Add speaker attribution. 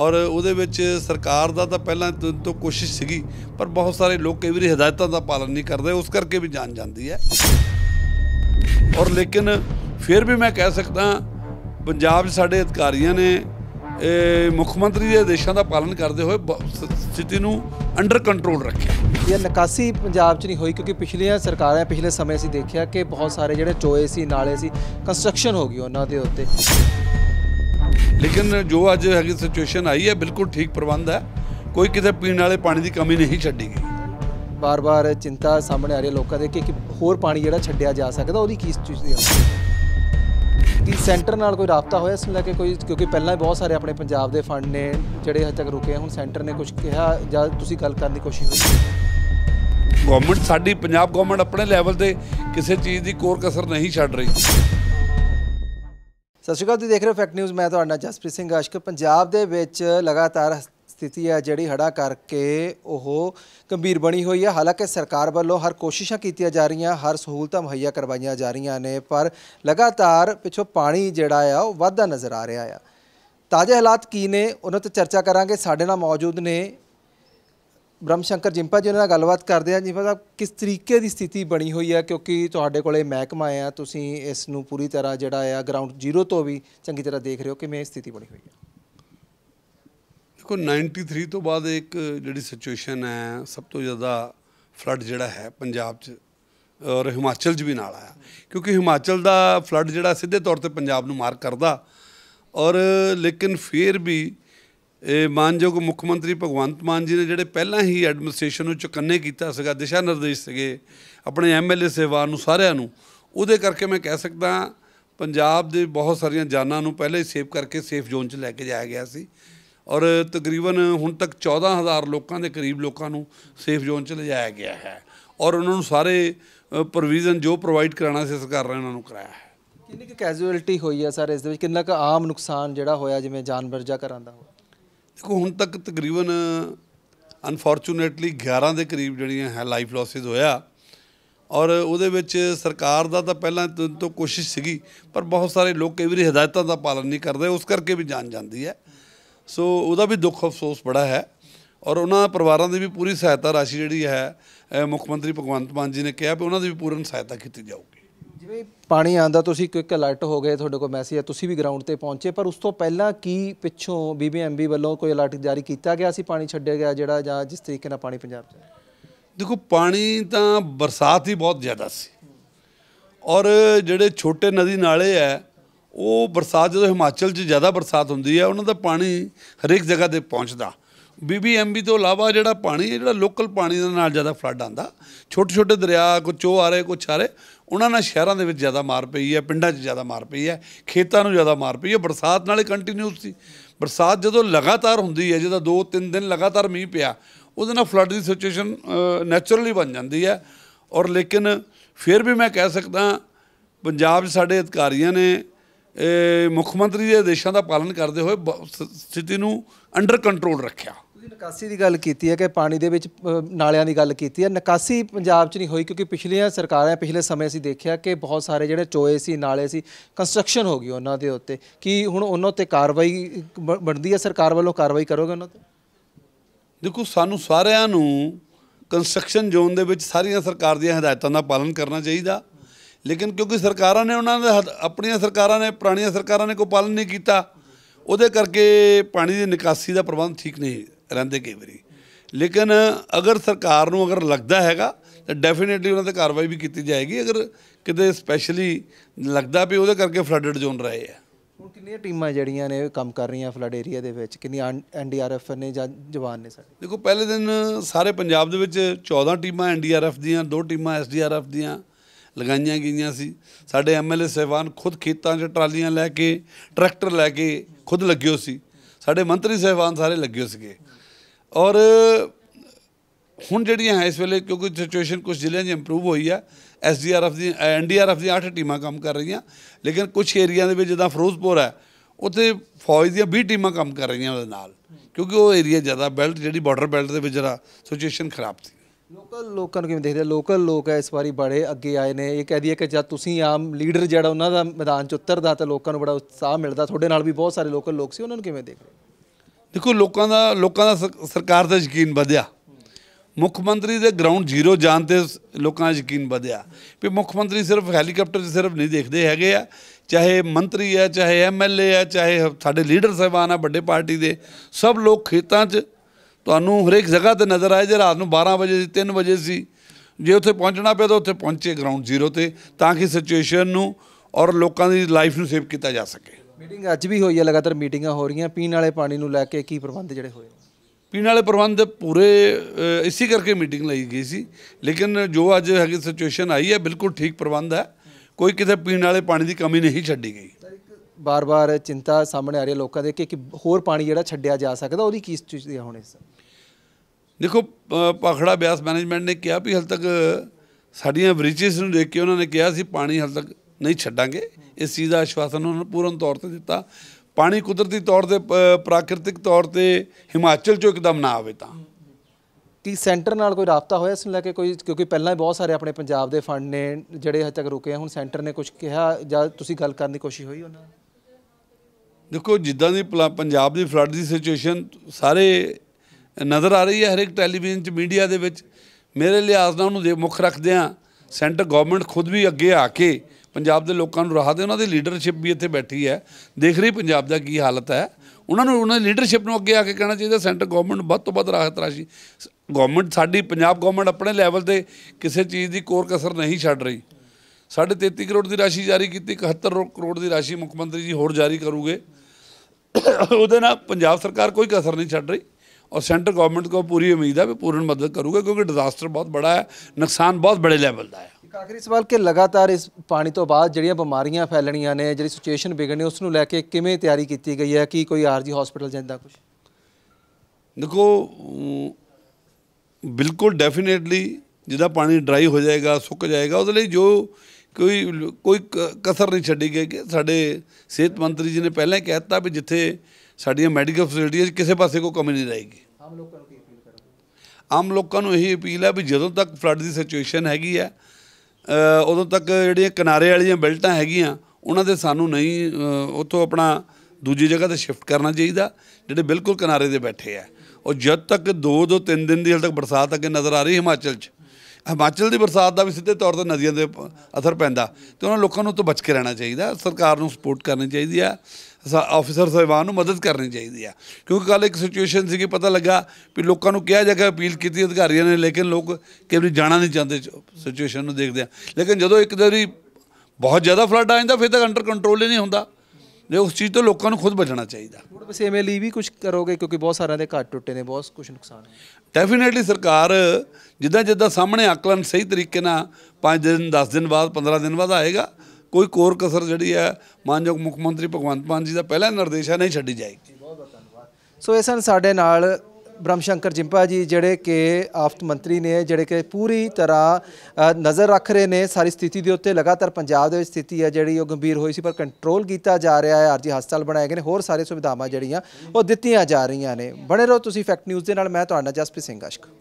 Speaker 1: ਔਰ ਉਹਦੇ ਵਿੱਚ ਸਰਕਾਰ ਦਾ ਤਾਂ ਪਹਿਲਾਂ ਤੋਂ ਕੋਸ਼ਿਸ਼ ਸੀਗੀ ਪਰ ਬਹੁਤ ਸਾਰੇ ਲੋਕ ਕਈ ਵਾਰੀ ਹਦਾਇਤਾਂ ਦਾ ਪਾਲਣ ਨਹੀਂ ਕਰਦੇ ਉਸ ਕਰਕੇ ਵੀ ਜਾਨ ਜਾਂਦੀ ਹੈ ਔਰ ਲੇਕਿਨ ਫਿਰ ਵੀ ਮੈਂ ਕਹਿ ਸਕਦਾ ਪੰਜਾਬ ਸਾਡੇ ਅਧਿਕਾਰੀਆਂ ਨੇ ਮੁੱਖ ਮੰਤਰੀ ਦੇ ਆਦੇਸ਼ਾਂ ਦਾ ਪਾਲਨ ਕਰਦੇ ਹੋਏ ਸਥਿਤੀ ਨੂੰ ਅੰਡਰ ਕੰਟਰੋਲ ਰੱਖਿਆ
Speaker 2: ਇਹ ਨਿਕਾਸੀ ਪੰਜਾਬ 'ਚ ਨਹੀਂ ਹੋਈ ਕਿਉਂਕਿ ਪਿਛਲੀਆਂ ਸਰਕਾਰਾਂ ਪਿਛਲੇ ਸਮੇਂ ਅਸੀਂ ਦੇਖਿਆ ਕਿ ਬਹੁਤ ਸਾਰੇ ਜਿਹੜੇ ਚੋਏ ਸੀ ਨਾਲੇ ਸੀ ਕੰਸਟਰਕਸ਼ਨ ਹੋ ਗਈ ਉਹਨਾਂ ਦੇ ਉੱਤੇ
Speaker 1: ਲੇਕਿਨ ਜੋ ਅੱਜ ਹੈਗੀ ਸਿਚੁਏਸ਼ਨ ਆਈ ਹੈ ਬਿਲਕੁਲ ਠੀਕ ਪ੍ਰਬੰਧ ਹੈ ਕੋਈ ਕਿਤੇ ਪੀਣ ਵਾਲੇ ਪਾਣੀ ਦੀ ਕਮੀ ਨਹੀਂ ਛੱਡੀ ਗਈ
Speaker 2: ਬਾਰ-ਬਾਰ ਚਿੰਤਾ ਸਾਹਮਣੇ ਆ ਰਹੀ ਹੈ ਲੋਕਾਂ ਦੇ ਕਿ ਹੋਰ ਪਾਣੀ ਜਿਹੜਾ ਛੱਡਿਆ ਜਾ ਸਕਦਾ ਉਹਦੀ ਕੀ ਸਥਿਤੀ ਹੈ ਕੀ ਸੈਂਟਰ ਨਾਲ ਕੋਈ ਰਾਬਤਾ ਹੋਇਆ ਇਸ ਨੂੰ ਲੈ ਕੇ ਕੋਈ ਕਿਉਂਕਿ ਪਹਿਲਾਂ ਹੀ ਬਹੁਤ ਸਾਰੇ ਆਪਣੇ ਪੰਜਾਬ ਦੇ ਫੰਡ ਨੇ ਜਿਹੜੇ ਹਜੇ ਤੱਕ ਰੁਕੇ ਹੁਣ ਸੈਂਟਰ ਨੇ ਕੁਝ ਕਿਹਾ ਜਾਂ ਤੁਸੀਂ ਗੱਲ ਕਰਨ ਦੀ ਕੋਸ਼ਿਸ਼ ਕੀਤੀ
Speaker 1: ਗਵਰਨਮੈਂਟ ਸਾਡੀ ਪੰਜਾਬ ਗਵਰਨਮੈਂਟ ਆਪਣੇ ਲੈਵਲ ਤੇ ਕਿਸੇ ਚੀਜ਼ ਦੀ ਕੋਰ ਕਸਰ ਨਹੀਂ ਛੱਡ ਰਹੀ
Speaker 2: ਸਤਿ ਸ਼੍ਰੀ ਅਕਾਲ ਤੁਸੀਂ ਦੇਖ ਰਹੇ ਫੈਕਟ ਨਿਊਜ਼ ਮੈਂ ਤੁਹਾਡਾ ਜਸਪ੍ਰੀਤ ਸਿੰਘ ਆਸ਼ਕ ਪੰਜਾਬ ਦੇ ਵਿੱਚ ਲਗਾਤਾਰ ਸਥਿਤੀ ਹੈ ਜਿਹੜੀ ਹੜਾ ਕਰਕੇ ਉਹ ਗੰਭੀਰ ਬਣੀ ਹੋਈ ਹੈ ਹਾਲਾਂਕਿ ਸਰਕਾਰ ਵੱਲੋਂ ਹਰ ਕੋਸ਼ਿਸ਼ਾਂ ਕੀਤੀਆਂ ਜਾ ਰਹੀਆਂ ਹਰ ਸਹੂਲਤਾਂ ਮੁਹੱਈਆ ਕਰਵਾਈਆਂ ਜਾ ਰਹੀਆਂ ਨੇ ਪਰ ਲਗਾਤਾਰ ਪਿੱਛੋਂ ਪਾਣੀ ਜਿਹੜਾ ਆ ਉਹ ਵਧਦਾ ਨਜ਼ਰ ਆ ਰਿਹਾ ਆ ਤਾਜ਼ੇ ਹਾਲਾਤ ਕੀ ਨੇ ਉਹਨਾਂ ਤੇ ਚਰਚਾ ਕਰਾਂਗੇ ਸਾਡੇ ਨਾਲ ਮੌਜੂਦ ਨੇ ਬ੍ਰਹਮ ਸ਼ੰਕਰ ਜਿੰਪਾ ਜੀ ਨਾਲ ਗੱਲਬਾਤ ਕਰਦੇ ਆ ਜਿੰਪਾ ਸਾਹਿਬ ਕਿਸ ਤਰੀਕੇ ਦੀ ਸਥਿਤੀ ਬਣੀ ਹੋਈ ਆ ਕਿਉਂਕਿ ਤੁਹਾਡੇ ਕੋਲੇ ਮਹਿਕਮਾ ਆ ਤੁਸੀਂ ਇਸ ਨੂੰ ਪੂਰੀ ਤਰ੍ਹਾਂ ਜਿਹੜਾ ਆ ਗਰਾਊਂਡ ਜ਼ੀਰੋ ਤੋਂ ਵੀ ਚੰਗੀ ਤਰ੍ਹਾਂ ਦੇਖ ਰਹੇ ਹੋ ਕਿਵੇਂ ਸਥਿਤੀ ਬਣੀ ਹੋਈ ਆ
Speaker 1: ਦੇਖੋ 93 ਤੋਂ ਬਾਅਦ ਇੱਕ ਜਿਹੜੀ ਸਿਚੁਏਸ਼ਨ ਹੈ ਸਭ ਤੋਂ ਜ਼ਿਆਦਾ ਫਲੱਡ ਜਿਹੜਾ ਹੈ ਪੰਜਾਬ 'ਚ ਔਰ ਹਿਮਾਚਲ 'ਚ ਵੀ ਨਾਲ ਆਇਆ ਕਿਉਂਕਿ ਹਿਮਾਚਲ ਦਾ ਫਲੱਡ ਜਿਹੜਾ ਸਿੱਧੇ ਤੌਰ ਤੇ ਪੰਜਾਬ ਨੂੰ ਮਾਰ ਕਰਦਾ ਔਰ ਲੇਕਿਨ ਫੇਰ ਵੀ ਮਾਨਯੋਗ ਮੁੱਖ ਮੰਤਰੀ ਭਗਵੰਤ ਮਾਨ ਜੀ ਨੇ ਜਿਹੜੇ ਪਹਿਲਾਂ ਹੀ ਐਡਮਿਨਿਸਟ੍ਰੇਸ਼ਨ ਨੂੰ ਚੁਕੰਨੇ ਕੀਤਾ ਸੀਗਾ ਦਿਸ਼ਾ ਨਿਰਦੇਸ਼ ਸੀਗੇ ਆਪਣੇ ਐਮਐਲਏ ਸੇਵਾ ਨੂੰ ਸਾਰਿਆਂ ਨੂੰ ਉਹਦੇ ਕਰਕੇ ਮੈਂ ਕਹਿ ਸਕਦਾ ਪੰਜਾਬ ਦੇ ਬਹੁਤ ਸਾਰੀਆਂ ਜਾਨਾਂ ਨੂੰ ਪਹਿਲੇ ਹੀ ਸੇਵ ਕਰਕੇ ਸੇਫ ਜ਼ੋਨ 'ਚ ਲੈ ਕੇ ਜਾਇਆ ਗਿਆ ਸੀ ਔਰ ਤਕਰੀਬਨ ਹੁਣ ਤੱਕ 14000 ਲੋਕਾਂ ਦੇ ਕਰੀਬ ਲੋਕਾਂ ਨੂੰ ਸੇਫ ਜ਼ੋਨ 'ਚ ਲਿਜਾਇਆ ਗਿਆ ਹੈ ਔਰ ਉਹਨਾਂ ਨੂੰ ਸਾਰੇ ਪ੍ਰੋਵੀਜ਼ਨ ਜੋ ਪ੍ਰੋਵਾਈਡ ਕਰਾਣਾ ਸੀ ਸਰਕਾਰ ਨੇ ਉਹਨਾਂ ਨੂੰ ਕਰਾਇਆ ਹੈ
Speaker 2: ਕਿੰਨੀ ਕੈਜੂਅਲਟੀ ਹੋਈ ਹੈ ਸਰ ਇਸ ਦੇ ਵਿੱਚ ਕਿੰਨਾ ਕ ਆਮ ਨੁਕਸਾਨ ਜਿਹੜਾ ਹੋਇਆ ਜਿਵੇਂ ਜਾਨਵਰ ਜਾਂ ਘਰਾਂ ਦਾ ਹੋਇਆ
Speaker 1: ਦੇਖੋ ਹੁਣ ਤੱਕ ਤਕਰੀਬਨ ਅਨਫੋਰਚੂਨੇਟਲੀ 11 ਦੇ ਕਰੀਬ ਜਿਹੜੀਆਂ ਹੈ ਲਾਈਫ ਲਾਸਸ ਹੋਇਆ ਔਰ ਉਹਦੇ ਵਿੱਚ ਸਰਕਾਰ ਦਾ ਤਾਂ ਪਹਿਲਾਂ ਤੋਂ ਕੋਸ਼ਿਸ਼ ਸੀਗੀ ਪਰ ਬਹੁਤ ਸਾਰੇ ਲੋਕ ਕਈ ਵਾਰੀ ਹਦਾਇਤਾਂ ਦਾ ਪਾਲਣ ਨਹੀਂ ਕਰਦੇ ਉਸ ਕਰਕੇ ਵੀ ਜਾਨ ਜਾਂਦੀ ਹੈ ਸੋ ਉਹਦਾ ਵੀ ਦੁੱਖ ਅਫਸੋਸ ਬੜਾ ਹੈ ਔਰ ਉਹਨਾਂ ਪਰਿਵਾਰਾਂ ਦੀ ਵੀ ਪੂਰੀ ਸਹਾਇਤਾ ਰਾਸ਼ੀ ਜਿਹੜੀ ਹੈ ਮੁੱਖ ਮੰਤਰੀ ਭਗਵੰਤ ਮਾਨ ਜੀ ਨੇ ਕਿਹਾ ਵੀ ਉਹਨਾਂ ਦੀ ਵੀ ਪੂਰਨ ਸਹਾਇਤਾ ਕੀਤੀ ਜਾਊ
Speaker 2: ਜਿਵੇਂ ਪਾਣੀ ਆਂਦਾ ਤੁਸੀਂ ਕੁਇਕ ਅਲਰਟ ਹੋ ਗਏ ਤੁਹਾਡੇ ਕੋਲ ਮੈਸੇਜ ਆ ਤੁਸੀਂ ਵੀ ਗਰਾਊਂਡ ਤੇ ਪਹੁੰਚੇ ਪਰ ਉਸ ਤੋਂ ਪਹਿਲਾਂ ਕੀ ਪਿੱਛੋਂ ਬੀਬੀਐਮਬੀ ਵੱਲੋਂ ਕੋਈ ਅਲਰਟ ਜਾਰੀ ਕੀਤਾ ਗਿਆ ਸੀ ਪਾਣੀ ਛੱਡਿਆ ਗਿਆ ਜਿਹੜਾ ਜਾਂ ਜਿਸ ਤਰੀਕੇ ਨਾਲ ਪਾਣੀ ਪੰਜਾਬ 'ਚ ਦੇਖੋ
Speaker 1: ਪਾਣੀ ਤਾਂ ਬਰਸਾਤ ਹੀ ਬਹੁਤ ਜ਼ਿਆਦਾ ਸੀ ਔਰ ਜਿਹੜੇ ਛੋਟੇ ਨਦੀ ਨਾਲੇ ਐ ਉਹ ਬਰਸਾਤ ਜਦੋਂ ਹਿਮਾਚਲ 'ਚ ਜ਼ਿਆਦਾ ਬਰਸਾਤ ਹੁੰਦੀ ਹੈ ਉਹਨਾਂ ਦਾ ਪਾਣੀ ਹਰੇਕ ਜਗ੍ਹਾ ਤੇ ਪਹੁੰਚਦਾ ਬੀਬੀਐਮਬੀ ਤੋਂ ਇਲਾਵਾ ਜਿਹੜਾ ਪਾਣੀ ਹੈ ਜਿਹੜਾ ਲੋਕਲ ਪਾਣੀ ਦੇ ਨਾਲ ਜ਼ਿਆਦਾ ਫਲੱਡ ਆਂਦਾ ਛੋਟੇ ਛੋਟੇ ਦਰਿਆ ਕੋ ਉਹ ਆ ਰਹੇ ਕੋ ਆ ਰਹੇ ਉਹਨਾਂ ਨਾਲ ਸ਼ਹਿਰਾਂ ਦੇ ਵਿੱਚ ਜ਼ਿਆਦਾ ਮਾਰ ਪਈ ਹੈ ਪਿੰਡਾਂ 'ਚ ਜ਼ਿਆਦਾ ਮਾਰ ਪਈ ਹੈ ਖੇਤਾਂ ਨੂੰ ਜ਼ਿਆਦਾ ਮਾਰ ਪਈ ਹੈ ਬਰਸਾਤ ਨਾਲੇ ਕੰਟੀਨਿਊਸ ਸੀ ਬਰਸਾਤ ਜਦੋਂ ਲਗਾਤਾਰ ਹੁੰਦੀ ਹੈ ਜਦੋਂ 2-3 ਦਿਨ ਲਗਾਤਾਰ ਮੀਂਹ ਪਿਆ ਉਹਦੇ ਨਾਲ ਫਲੱਡ ਦੀ ਸਿਚੁਏਸ਼ਨ ਨੇਚਰਲੀ ਬਣ ਜਾਂਦੀ ਹੈ ਔਰ ਲੇਕਿਨ ਫਿਰ ਵੀ ਮੈਂ ਕਹਿ ਸਕਦਾ ਪੰਜਾਬ 'ਚ ਸਾਡੇ ਅਧਿਕਾਰੀਆਂ ਨੇ ਮੁੱਖ ਮੰਤਰੀ ਦੇ ਆਦੇਸ਼ਾਂ ਦਾ ਪਾਲਣ ਕਰਦੇ ਹੋਏ ਸਥਿਤੀ ਨੂੰ
Speaker 2: ਅੰਡਰ ਕੰਟਰੋਲ ਰੱਖਿਆ ਤੁਸੀਂ ਨਿਕਾਸੀ ਦੀ ਗੱਲ ਕੀਤੀ ਹੈ ਕਿ ਪਾਣੀ ਦੇ ਵਿੱਚ ਨਾਲਿਆਂ ਦੀ ਗੱਲ ਕੀਤੀ ਹੈ ਨਿਕਾਸੀ ਪੰਜਾਬ 'ਚ ਨਹੀਂ ਹੋਈ ਕਿਉਂਕਿ ਪਿਛਲੀਆਂ ਸਰਕਾਰਾਂ ਪਿਛਲੇ ਸਮੇਂ ਅਸੀਂ ਦੇਖਿਆ ਕਿ ਬਹੁਤ ਸਾਰੇ ਜਿਹੜੇ ਚੋਏ ਸੀ ਨਾਲੇ ਸੀ ਕੰਸਟਰਕਸ਼ਨ ਹੋ ਗਈ ਉਹਨਾਂ ਦੇ ਉੱਤੇ ਕੀ ਹੁਣ ਉਹਨਾਂ ਤੇ ਕਾਰਵਾਈ ਬਣਦੀ ਹੈ ਸਰਕਾਰ ਵੱਲੋਂ ਕਾਰਵਾਈ ਕਰੋਗੇ ਉਹਨਾਂ ਤੇ
Speaker 1: ਦੇਖੋ ਸਾਨੂੰ ਸਾਰਿਆਂ ਨੂੰ ਕੰਸਟਰਕਸ਼ਨ ਜ਼ੋਨ ਦੇ ਵਿੱਚ ਸਾਰੀਆਂ ਸਰਕਾਰ ਦੀਆਂ ਹਦਾਇਤਾਂ ਦਾ ਪਾਲਨ ਕਰਨਾ ਚਾਹੀਦਾ ਲੇਕਿਨ ਕਿਉਂਕਿ ਸਰਕਾਰਾਂ ਨੇ ਉਹਨਾਂ ਦੇ ਆਪਣੀਆਂ ਸਰਕਾਰਾਂ ਨੇ ਪੁਰਾਣੀਆਂ ਸਰਕਾਰਾਂ ਨੇ ਕੋਈ ਪਾਲਨ ਨਹੀਂ ਕੀਤਾ ਉਹਦੇ ਕਰਕੇ ਪਾਣੀ ਦੀ ਨਿਕਾਸੀ ਦਾ ਪ੍ਰਬੰਧ ਠੀਕ ਨਹੀਂ ਰਹਿੰਦੇ ਕਈ ਵਾਰੀ ਲੇਕਿਨ ਅਗਰ ਸਰਕਾਰ ਨੂੰ ਅਗਰ ਲੱਗਦਾ ਹੈਗਾ ਤਾਂ ਡੈਫੀਨਿਟਲੀ ਉਹਨਾਂ ਤੇ ਕਾਰਵਾਈ ਵੀ ਕੀਤੀ ਜਾਏਗੀ ਅਗਰ ਕਿਤੇ ਸਪੈਸ਼ਲੀ ਲੱਗਦਾ ਵੀ
Speaker 2: ਉਹਦੇ ਕਰਕੇ ਫਲੱਡਡ ਜ਼ੋਨ ਰਹੇ ਆ ਹੁਣ ਕਿੰਨੀਆਂ ਟੀਮਾਂ ਜਿਹੜੀਆਂ ਨੇ ਕੰਮ ਕਰ ਰਹੀਆਂ ਫਲੱਡ ਏਰੀਆ ਦੇ ਵਿੱਚ ਕਿੰਨੀ ਐਨਡੀਆਰਐਫ ਨੇ ਜਾਂ ਜਵਾਨ ਨੇ ਸਾਡੇ
Speaker 1: ਦੇਖੋ ਪਹਿਲੇ ਦਿਨ ਸਾਰੇ ਪੰਜਾਬ ਦੇ ਵਿੱਚ 14 ਟੀਮਾਂ ਐਨਡੀਆਰਐਫ ਦੀਆਂ ਦੋ ਟੀਮਾਂ ਐਸਡੀਆਰਐਫ ਦੀਆਂ ਲਗਾਈਆਂ ਗਈਆਂ ਸੀ ਸਾਡੇ ਐਮਐਲਏ ਸਹਿਬਾਨ ਖੁਦ ਖੇਤਾਂ 'ਚ ਟਰਾਲੀਆਂ ਲੈ ਕੇ ਟਰੈਕਟਰ ਲੈ ਕੇ ਖੁਦ ਲੱਗਿਓ ਸੀ ਸਾਡੇ ਮੰਤਰੀ ਸਹਿਬਾਨ ਸਾਰੇ ਲੱਗਿਓ ਸੀਗੇ ਔਰ ਹੁਣ ਜਿਹੜੀਆਂ ਹੈ ਇਸ ਵੇਲੇ ਕਿਉਂਕਿ ਸਿਚੁਏਸ਼ਨ ਕੁਝ ਜ਼ਿਲ੍ਹਿਆਂ 'ਚ ਇੰਪਰੂਵ ਹੋਈ ਆ ਐਸਡੀਆਰਐਫ ਦੀ ਐਨਡੀਆਰਐਫ ਦੀ 8 ਟੀਮਾਂ ਕੰਮ ਕਰ ਰਹੀਆਂ ਲੇਕਿਨ ਕੁਝ ਏਰੀਆ ਦੇ ਵਿੱਚ ਜਿੱਦਾਂ ਫਿਰੋਜ਼ਪੁਰ ਹੈ ਉੱਥੇ ਫੌਜ ਦੀਆਂ 20 ਟੀਮਾਂ ਕੰਮ ਕਰ ਰਹੀਆਂ ਉਹਦੇ ਨਾਲ ਕਿਉਂਕਿ ਉਹ ਏਰੀਆ ਜ਼ਿਆਦਾ ਬੈਲਟ ਜਿਹੜੀ ਬਾਰਡਰ ਬੈਲਟ ਦੇ ਵਿੱਚ ਜਰਾ ਸਿਚੁਏਸ਼ਨ ਖਰਾਬ ਸੀ
Speaker 2: ਲੋਕਲ ਲੋਕਾਂ ਨੂੰ ਕਿਵੇਂ ਦੇਖਦੇ ਲੋਕਲ ਲੋਕ ਹੈ ਇਸ ਵਾਰੀ ਬੜੇ ਅੱਗੇ ਆਏ ਨੇ ਇਹ ਕਹਿ ਹੈ ਕਿ ਜਦ ਤੁਸੀਂ ਆਮ ਲੀਡਰ ਜਿਹੜਾ ਉਹਨਾਂ ਦਾ ਮੈਦਾਨ 'ਚ ਉਤਰਦਾ ਤਾਂ ਲੋਕਾਂ ਨੂੰ ਬੜਾ ਉਤਸ਼ਾਹ ਮਿਲਦਾ ਤੁਹਾਡੇ ਨਾਲ ਵੀ ਬਹੁਤ ਸਾਰੇ ਲੋਕਲ ਲੋਕ ਸੀ ਉਹਨਾਂ ਨੂੰ ਕਿਵੇਂ ਦੇਖਦੇ
Speaker 1: ਦੇਖੋ ਲੋਕਾਂ ਦਾ ਲੋਕਾਂ ਦਾ ਸਰਕਾਰ ਦਾ ਯਕੀਨ ਵਧਿਆ ਮੁੱਖ ਮੰਤਰੀ ਦੇ ਗਰਾਊਂਡ ਜ਼ੀਰੋ ਜਾਣ ਤੇ ਲੋਕਾਂ ਦਾ ਯਕੀਨ ਵਧਿਆ ਵੀ ਮੁੱਖ ਮੰਤਰੀ ਸਿਰਫ ਹੈਲੀਕਾਪਟਰ 'ਚ ਸਿਰਫ ਨਹੀਂ ਦੇਖਦੇ ਹੈਗੇ ਆ ਚਾਹੇ ਮੰਤਰੀ ਆ ਚਾਹੇ ਐਮਐਲਏ ਆ ਚਾਹੇ ਸਾਡੇ ਲੀਡਰ ਸਹਿਬਾਨ ਆ ਵੱਡੇ ਪਾਰਟੀ ਦੇ ਸਭ ਲੋਕ ਖੇਤਾਂ 'ਚ ਤੁਹਾਨੂੰ ਹਰੇਕ ਜਗ੍ਹਾ ਤੇ ਨਜ਼ਰ ਆਏ ਜੇ ਰਾਤ ਨੂੰ 12 ਵਜੇ ਸੀ 3 ਵਜੇ ਸੀ ਜੇ ਉੱਥੇ ਪਹੁੰਚਣਾ ਪਿਆ ਤਾਂ ਉੱਥੇ ਪਹੁੰਚੇ ਗਰਾਊਂਡ ਜ਼ੀਰੋ ਤੇ ਤਾਂ ਕਿ ਸਿਚੁਏਸ਼ਨ ਨੂੰ ਔਰ ਲੋਕਾਂ ਦੀ ਲਾਈਫ ਨੂੰ ਸੇਵ ਕੀਤਾ ਜਾ ਸਕੇ
Speaker 2: ਮੀਟਿੰਗ ਅੱਜ ਵੀ ਹੋਈ ਹੈ ਲਗਾਤਾਰ ਮੀਟਿੰਗਾਂ ਹੋ ਰਹੀਆਂ ਪੀਣ ਵਾਲੇ ਪਾਣੀ ਨੂੰ ਲੈ ਕੇ ਕੀ ਪ੍ਰਬੰਧ ਜਿਹੜੇ ਹੋਏ
Speaker 1: ਪੀਣ ਵਾਲੇ ਪ੍ਰਬੰਧ ਪੂਰੇ ਇਸੇ ਕਰਕੇ ਮੀਟਿੰਗ ਲਈ ਗਈ ਸੀ ਲੇਕਿਨ ਜੋ ਅੱਜ ਹੈਗੀ ਸਿਚੁਏਸ਼ਨ ਆਈ ਹੈ ਬਿਲਕੁਲ ਠੀਕ ਪ੍ਰਬੰਧ ਹੈ ਕੋਈ ਕਿਤੇ ਪੀਣ ਵਾਲੇ ਪਾਣੀ ਦੀ ਕਮੀ ਨਹੀਂ ਛੱਡੀ ਗਈ
Speaker 2: ਬਾਰ-ਬਾਰ ਚਿੰਤਾ ਸਾਹਮਣੇ ਆ ਰਹੀ ਹੈ ਲੋਕਾਂ ਦੇ ਕਿ ਹੋਰ ਪਾਣੀ ਜਿਹੜਾ ਛੱਡਿਆ ਜਾ ਸਕਦਾ ਉਹਦੀ ਕੀ ਸਥਿਤੀ ਹੋਣੀ ਸੀ
Speaker 1: ਦੇਖੋ ਪਖੜਾ ਬਿਆਸ ਮੈਨੇਜਮੈਂਟ ਨੇ ਕਿਹਾ ਵੀ ਹਲ ਤੱਕ ਸਾਡੀਆਂ ਬ੍ਰਿਜਸ ਨੂੰ ਦੇਖ ਕੇ ਉਹਨਾਂ ਨੇ ਕਿਹਾ ਸੀ ਪਾਣੀ ਹਲ ਤੱਕ ਨਹੀਂ ਛੱਡਾਂਗੇ ਇਸ ਚੀਜ਼ ਦਾ ਆਸ਼ਵਾਸਨ ਉਹਨਾਂ ਨੇ ਪੂਰਨ ਤੌਰ ਤੇ ਦਿੱਤਾ ਪਾਣੀ ਕੁਦਰਤੀ ਤੌਰ ਤੇ ਪ੍ਰਾਕਿਰਤਿਕ ਤੌਰ ਤੇ ਹਿਮਾਚਲ ਚੋਂ ਇੱਕਦਮ ਨਾ ਆਵੇ ਤਾਂ
Speaker 2: ਕੀ ਸੈਂਟਰ ਨਾਲ ਕੋਈ ਰਾਬਤਾ ਹੋਇਆ ਇਸ ਨੂੰ ਲੈ ਕੇ ਕੋਈ ਕਿਉਂਕਿ ਪਹਿਲਾਂ ਹੀ ਬਹੁਤ ਸਾਰੇ ਆਪਣੇ ਪੰਜਾਬ ਦੇ ਫੰਡ ਨੇ ਜਿਹੜੇ ਹਜੇ ਤੱਕ ਰੁਕੇ ਆ ਹੁਣ ਸੈਂਟਰ ਨੇ ਕੁਝ ਕਿਹਾ ਜਾਂ ਤੁਸੀਂ ਗੱਲ ਕਰਨ ਦੀ ਕੋਸ਼ਿਸ਼ ਹੋਈ ਉਹਨਾਂ ਨਾਲ
Speaker 1: ਦੇਖੋ ਜਿੱਦਾਂ ਦੀ ਪੰਜਾਬ ਦੀ ਫਲੱਡ ਦੀ ਸਿਚੁਏਸ਼ਨ ਸਾਰੇ ਨਜ਼ਰ ਆ ਰਹੀ ਹੈ ਹਰ ਇੱਕ ਟੈਲੀਵਿਜ਼ਨ 'ਚ ਮੀਡੀਆ ਦੇ ਵਿੱਚ ਮੇਰੇ ਲਿਹਾਜ਼ ਨਾਲ ਉਹਨੂੰ ਮੁੱਖ ਰੱਖਦੇ ਆ ਸੈਂਟਰ ਗਵਰਨਮੈਂਟ ਖੁਦ ਵੀ ਅੱਗੇ ਆ ਕੇ ਪੰਜਾਬ ਦੇ ਲੋਕਾਂ ਨੂੰ ਰਾਹ ਦੇ ਉਹਨਾਂ ਦੀ ਲੀਡਰਸ਼ਿਪ ਵੀ ਇੱਥੇ ਬੈਠੀ ਹੈ ਦੇਖ ਰਹੀ ਪੰਜਾਬ ਦਾ ਕੀ ਹਾਲਤ ਹੈ ਉਹਨਾਂ ਨੂੰ ਉਹਨਾਂ ਦੀ ਲੀਡਰਸ਼ਿਪ ਨੂੰ ਅੱਗੇ ਆ ਕੇ ਕਹਿਣਾ ਚਾਹੀਦਾ ਸੈਂਟਰ ਗਵਰਨਮੈਂਟ ਵੱਧ ਤੋਂ ਵੱਧ ਰਾਹਤ ਰਾਸ਼ੀ ਗਵਰਨਮੈਂਟ ਸਾਡੀ ਪੰਜਾਬ ਗਵਰਨਮੈਂਟ ਆਪਣੇ ਲੈਵਲ ਤੇ ਕਿਸੇ ਚੀਜ਼ ਦੀ ਕੋਰ ਕਸਰ ਨਹੀਂ ਛੱਡ ਰਹੀ 33 ਕਰੋੜ ਦੀ ਰਾਸ਼ੀ ਜਾਰੀ ਕੀਤੀ 71 ਕਰੋੜ ਦੀ ਰਾਸ਼ੀ ਮੁੱਖ ਮੰਤਰੀ ਜੀ ਹੋਰ ਜਾਰੀ ਕਰੂਗੇ ਉਹਦੇ ਨਾਲ ਪੰਜਾਬ ਸਰਕਾਰ ਕੋਈ ਕਸਰ ਨਹੀਂ ਛੱਡ ਰਹੀ ਔਰ ਸੈਂਟਰ ਗਵਰਨਮੈਂਟ ਕੋ ਪੂਰੀ ਉਮੀਦ ਹੈ वे ਪੂਰਨ ਮਦਦ ਕਰੂਗਾ ਕਿਉਂਕਿ ਡਿਜ਼ਾਸਟਰ ਬਹੁਤ बड़ा ਹੈ ਨੁਕਸਾਨ ਬਹੁਤ ਬੜੇ ਲੈਵਲ ਦਾ ਹੈ
Speaker 2: ਇੱਕ ਆਖਰੀ ਸਵਾਲ ਕਿ ਲਗਾਤਾਰ ਇਸ ਪਾਣੀ ਤੋਂ ਬਾਅਦ ਜਿਹੜੀਆਂ ਬਿਮਾਰੀਆਂ ਫੈਲਣੀਆਂ ਨੇ ਜਿਹੜੀ ਸਿਚੁਏਸ਼ਨ ਵਿਗੜਨੀ ਉਸ ਨੂੰ ਲੈ ਕੇ ਕਿਵੇਂ ਤਿਆਰੀ ਕੀਤੀ ਗਈ ਹੈ ਕਿ ਕੋਈ ਆਰਜੀ ਹਸਪੀਟਲ ਜਾਂਦਾ ਕੁਝ
Speaker 1: ਦੇਖੋ ਬਿਲਕੁਲ ਡੈਫੀਨੇਟਲੀ ਜਿਹਦਾ ਪਾਣੀ ਡਰਾਈ ਹੋ ਜਾਏਗਾ ਸੁੱਕ ਜਾਏਗਾ ਉਹਦੇ ਲਈ ਜੋ ਕੋਈ ਕੋਈ ਕਸਰ ਨਹੀਂ ਛੱਡੀ ਗਈ ਕਿ ਸਾਡੇ ਸਿਹਤ ਮੰਤਰੀ ਜੀ ਨੇ ਪਹਿਲਾਂ ਹੀ ਕਹਿਤਾ ਵੀ ਜਿੱਥੇ ਸਾਡੀਆਂ ਮੈਡੀਕਲ ਫੈਸਿਲਿਟੀਆਂ ਕਿਸੇ ਪਾਸੇ ਕੋਈ ਕਮੀ ਨਹੀਂ ਰਹੇਗੀ ਆਮ ਲੋਕਾਂ ਨੂੰ ਕੀ ਅਪੀਲ ਕਰਾਂਗੇ ਆਮ ਲੋਕਾਂ ਨੂੰ ਇਹੀ ਅਪੀਲ ਹੈ ਵੀ ਜਦੋਂ ਤੱਕ ਫਲੱਡ ਦੀ ਸਿਚੁਏਸ਼ਨ ਹੈਗੀ ਹੈ ਉਦੋਂ ਤੱਕ ਜਿਹੜੀਆਂ ਕਿਨਾਰੇ ਵਾਲੀਆਂ ਬਿਲਟਾਂ ਹੈਗੀਆਂ ਉਹਨਾਂ ਦੇ ਸਾਨੂੰ ਨਹੀਂ ਉੱਥੋਂ ਆਪਣਾ ਦੂਜੀ ਜਗ੍ਹਾ ਤੇ ਸ਼ਿਫਟ ਕਰਨਾ ਚਾਹੀਦਾ ਜਿਹੜੇ ਬਿਲਕੁਲ ਕਿਨਾਰੇ ਦੇ ਬੈਠੇ ਆ ਉਹ ਜਦ ਤੱਕ 2 2 3 ਦਿਨ ਦੀ ਹਲ ਤੱਕ ਬਰਸਾਤ ਅੱਗੇ ਨਜ਼ਰ ਆ ਰਹੀ ਹਿਮਾਚਲ 'ਚ ਹਿਮਾਚਲ ਦੀ ਬਰਸਾਤ ਦਾ ਵੀ ਸਿੱਧੇ ਤੌਰ ਤੇ ਨਦੀਆਂ ਦੇ ਅਸਰ ਪੈਂਦਾ ਤੇ ਉਹਨਾਂ ਲੋਕਾਂ ਨੂੰ ਤੋਂ ਬਚ ਕੇ ਰਹਿਣਾ ਚਾਹੀਦਾ ਸਰਕਾਰ ਨੂੰ ਸਪੋਰਟ ਕਰਨੀ ਚਾਹੀਦੀ ਆ ਆਫੀਸਰ ਸਹਿਬਾਨ ਨੂੰ ਮਦਦ ਕਰਨੀ ਚਾਹੀਦੀ ਆ ਕਿਉਂਕਿ ਕੱਲ ਇੱਕ ਸਿਚੁਏਸ਼ਨ ਸੀ ਕਿ ਪਤਾ ਲੱਗਾ ਵੀ ਲੋਕਾਂ ਨੂੰ ਕਿਹਾ ਜਾ ਕੇ ਅਪੀਲ ਕੀਤੀ ਅਧਿਕਾਰੀਆਂ ਨੇ ਲੇਕਿਨ ਲੋਕ ਕੇਵਲ ਜਾਣਾ ਨਹੀਂ ਚਾਹੁੰਦੇ ਸਿਚੁਏਸ਼ਨ ਨੂੰ ਦੇਖਦੇ ਆ ਲੇਕਿਨ ਜਦੋਂ ਇੱਕ ਦਰੀ ਬਹੁਤ ਜ਼ਿਆਦਾ ਫਲੱਡ ਆ ਜਾਂਦਾ ਫਿਰ ਤਾਂ ਅੰਡਰ ਕੰਟਰੋਲ ਹੀ ਨਹੀਂ ਹੁੰਦਾ ਜੇ ਉਸ ਚੀਜ਼ ਤੋਂ ਲੋਕਾਂ ਨੂੰ ਖੁਦ ਬਚਣਾ ਚਾਹੀਦਾ
Speaker 2: ਬਸ ਐਵੇਂ ਲਈ ਵੀ ਕੁਝ ਕਰੋਗੇ ਕਿਉਂਕਿ
Speaker 1: ਬਹੁਤ ਸਾਰਿਆਂ ਦੇ ਘਰ ਟੁੱਟੇ ਨੇ ਬਹੁਤ ਕੁਝ ਨੁਕਸਾਨ ਹੈ ਡੈਫੀਨਿਟਲੀ ਸਰਕਾਰ ਜਿੱਦਾਂ ਜਿੱਦਾਂ ਸਾਹਮਣੇ ਆਕਲਨ ਸਹੀ ਤਰੀਕੇ ਨਾਲ 5 ਦਿਨ 10 ਦਿਨ ਬਾਅਦ 15 ਦਿਨ ਬਾਅਦ ਆਏਗਾ ਕੋਈ ਕੋਰ ਕਸਰ ਜਿਹੜੀ ਹੈ ਮਾਨਯੋਗ ਮੁੱਖ ਮੰਤਰੀ ਭਗਵੰਤ
Speaker 2: ਮਾਨ ਜੀ ਦਾ ਪਹਿਲਾ ਨਿਰਦੇਸ਼ ਹੈ ਨਹੀਂ ਛੱਡੀ ਜਾਏਗੀ ਬਹੁਤ ਬਹੁਤ ਧੰਨਵਾਦ ਸੋ ਇਹ ਸਨ ਸਾਡੇ ਨਾਲ ਬ੍ਰਹਮਸ਼ੰਕਰ ਜਿੰਪਾ ਜੀ ਜਿਹੜੇ ਕਿ ਆਫਤ ਮੰਤਰੀ ਨੇ ਜਿਹੜੇ ਕਿ ਪੂਰੀ ਤਰ੍ਹਾਂ ਨਜ਼ਰ ਰੱਖ ਰਹੇ ਨੇ ਸਾਰੀ ਸਥਿਤੀ ਦੇ ਉੱਤੇ ਲਗਾਤਾਰ ਪੰਜਾਬ ਦੇ ਵਿੱਚ ਸਥਿਤੀ ਹੈ ਜਿਹੜੀ ਉਹ ਗੰਭੀਰ ਹੋਈ ਸੀ ਪਰ ਕੰਟਰੋਲ ਕੀਤਾ ਜਾ ਰਿਹਾ ਹੈ ਆਰਜੀ ਹਸਪਤਾਲ ਬਣਾਏ ਗਏ ਨੇ ਹੋਰ ਸਾਰੇ ਸੁਵਿਧਾਵਾਂ ਜਿਹੜੀਆਂ ਉਹ ਦਿੱਤੀਆਂ ਜਾ ਰਹੀਆਂ ਨੇ ਬਣੇ ਰਹੋ ਤੁਸੀਂ ਫੈਕਟ ਨਿਊਜ਼ ਦੇ ਨਾਲ ਮੈਂ ਤੁਹਾਡਾ ਜਸਪ੍ਰੀਤ ਸਿੰਘ ਅਸ਼ਕ